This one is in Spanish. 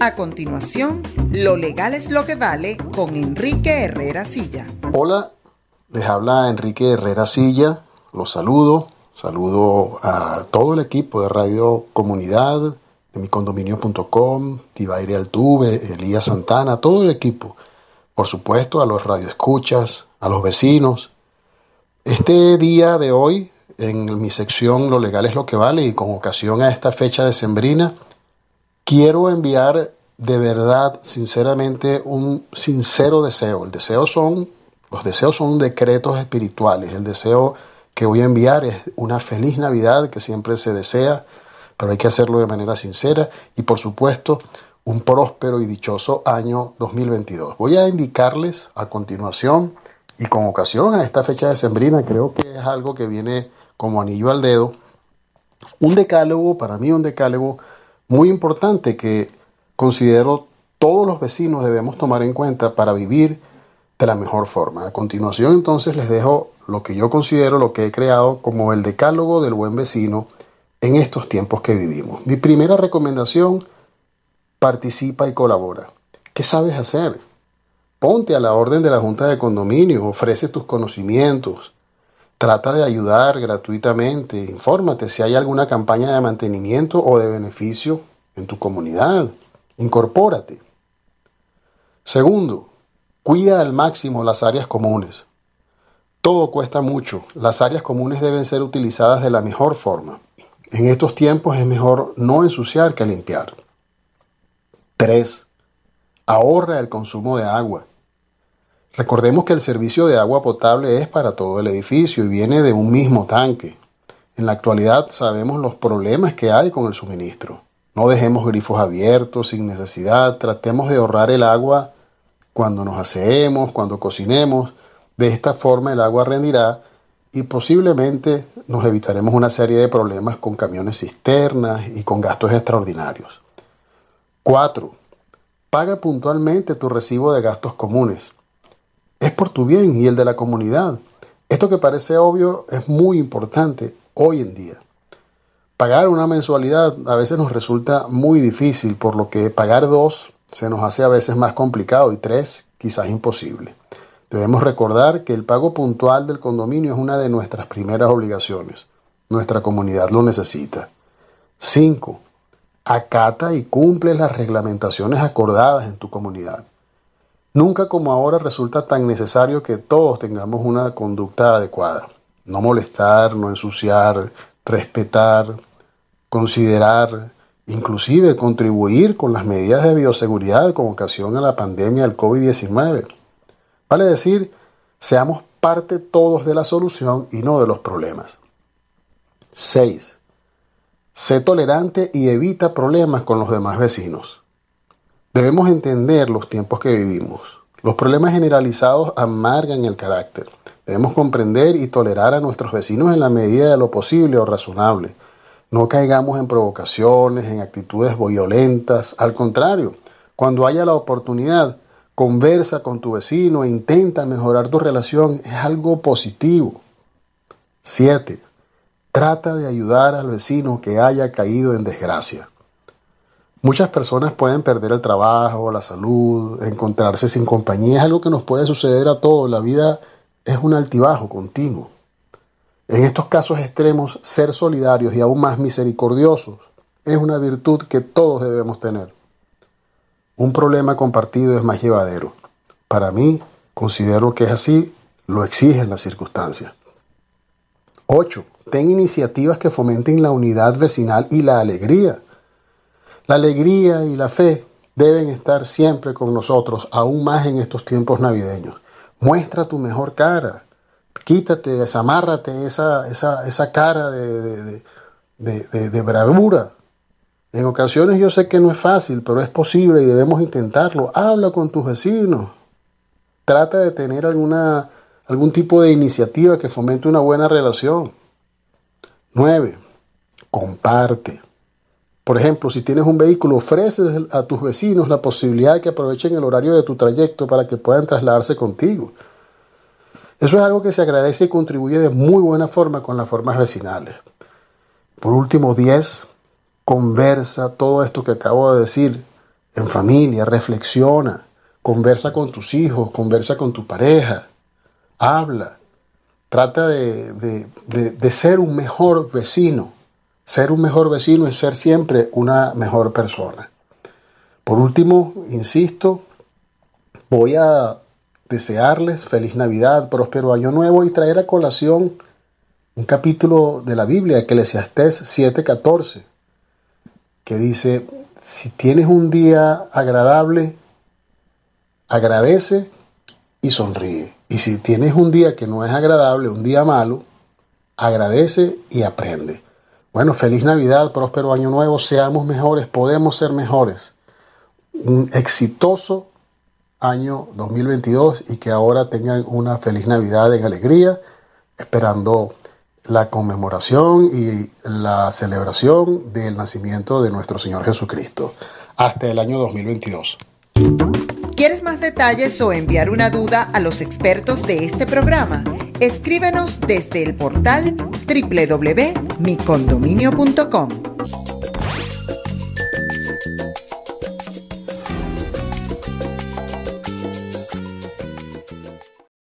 A continuación, Lo legal es lo que vale con Enrique Herrera Silla. Hola, les habla Enrique Herrera Silla, los saludo, saludo a todo el equipo de Radio Comunidad, de micondominio.com, Tibaire Altuve, Elías Santana, todo el equipo. Por supuesto, a los radioescuchas, a los vecinos. Este día de hoy, en mi sección Lo legal es lo que vale y con ocasión a esta fecha de sembrina quiero enviar de verdad, sinceramente, un sincero deseo. El deseo son, los deseos son decretos espirituales. El deseo que voy a enviar es una feliz Navidad que siempre se desea, pero hay que hacerlo de manera sincera y por supuesto un próspero y dichoso año 2022. Voy a indicarles a continuación y con ocasión a esta fecha de sembrina, creo que es algo que viene como anillo al dedo. Un decálogo, para mí un decálogo muy importante que considero todos los vecinos debemos tomar en cuenta para vivir de la mejor forma. A continuación entonces les dejo lo que yo considero, lo que he creado como el decálogo del buen vecino en estos tiempos que vivimos. Mi primera recomendación, participa y colabora. ¿Qué sabes hacer? Ponte a la orden de la Junta de Condominios, ofrece tus conocimientos, trata de ayudar gratuitamente, infórmate si hay alguna campaña de mantenimiento o de beneficio en tu comunidad, incorpórate. Segundo, cuida al máximo las áreas comunes. Todo cuesta mucho, las áreas comunes deben ser utilizadas de la mejor forma. En estos tiempos es mejor no ensuciar que limpiar. 3. Ahorra el consumo de agua. Recordemos que el servicio de agua potable es para todo el edificio y viene de un mismo tanque. En la actualidad sabemos los problemas que hay con el suministro. No dejemos grifos abiertos sin necesidad, tratemos de ahorrar el agua cuando nos aseemos, cuando cocinemos. De esta forma el agua rendirá y posiblemente nos evitaremos una serie de problemas con camiones cisternas y con gastos extraordinarios. 4. Paga puntualmente tu recibo de gastos comunes. Es por tu bien y el de la comunidad. Esto que parece obvio es muy importante hoy en día. Pagar una mensualidad a veces nos resulta muy difícil, por lo que pagar dos se nos hace a veces más complicado y tres quizás imposible. Debemos recordar que el pago puntual del condominio es una de nuestras primeras obligaciones. Nuestra comunidad lo necesita. 5. Acata y cumple las reglamentaciones acordadas en tu comunidad. Nunca como ahora resulta tan necesario que todos tengamos una conducta adecuada. No molestar, no ensuciar, respetar, considerar, inclusive contribuir con las medidas de bioseguridad con ocasión a la pandemia del COVID-19. Vale decir, seamos parte todos de la solución y no de los problemas. 6. Sé tolerante y evita problemas con los demás vecinos. Debemos entender los tiempos que vivimos. Los problemas generalizados amargan el carácter. Debemos comprender y tolerar a nuestros vecinos en la medida de lo posible o razonable. No caigamos en provocaciones, en actitudes violentas. Al contrario, cuando haya la oportunidad, conversa con tu vecino e intenta mejorar tu relación. Es algo positivo. 7. Trata de ayudar al vecino que haya caído en desgracia. Muchas personas pueden perder el trabajo, la salud, encontrarse sin compañía. Es algo que nos puede suceder a todos. La vida es un altibajo continuo. En estos casos extremos, ser solidarios y aún más misericordiosos es una virtud que todos debemos tener. Un problema compartido es más llevadero. Para mí, considero que es así, lo exigen las circunstancias. 8. Ten iniciativas que fomenten la unidad vecinal y la alegría la alegría y la fe deben estar siempre con nosotros, aún más en estos tiempos navideños. Muestra tu mejor cara, quítate, desamárrate esa, esa, esa cara de, bravura. En ocasiones yo sé que no es fácil, pero es posible y debemos intentarlo. Habla con tus vecinos. Trata de tener alguna, algún tipo de iniciativa que fomente una buena relación. 9. Comparte. Por ejemplo, si tienes un vehículo, ofreces a tus vecinos la posibilidad de que aprovechen el horario de tu trayecto para que puedan trasladarse contigo. Eso es algo que se agradece y contribuye de muy buena forma con las formas vecinales. Por último, 10. Conversa todo esto que acabo de decir en familia, reflexiona, conversa con tus hijos, conversa con tu pareja, habla, trata de ser un mejor vecino. Ser un mejor vecino es ser siempre una mejor persona. Por último, insisto, voy a desearles feliz Navidad, próspero año nuevo y traer a colación un capítulo de la Biblia, Eclesiastés 7:14, que dice, si tienes un día agradable, agradece y sonríe. Y si tienes un día que no es agradable, un día malo, agradece y aprende. Bueno, feliz Navidad, próspero año nuevo, seamos mejores, podemos ser mejores. Un exitoso año 2022 y que ahora tengan una feliz Navidad en alegría, esperando la conmemoración y la celebración del nacimiento de nuestro Señor Jesucristo hasta el año 2022. ¿Quieres más detalles o enviar una duda a los expertos de este programa? Escríbenos desde el portal www.micondominio.com.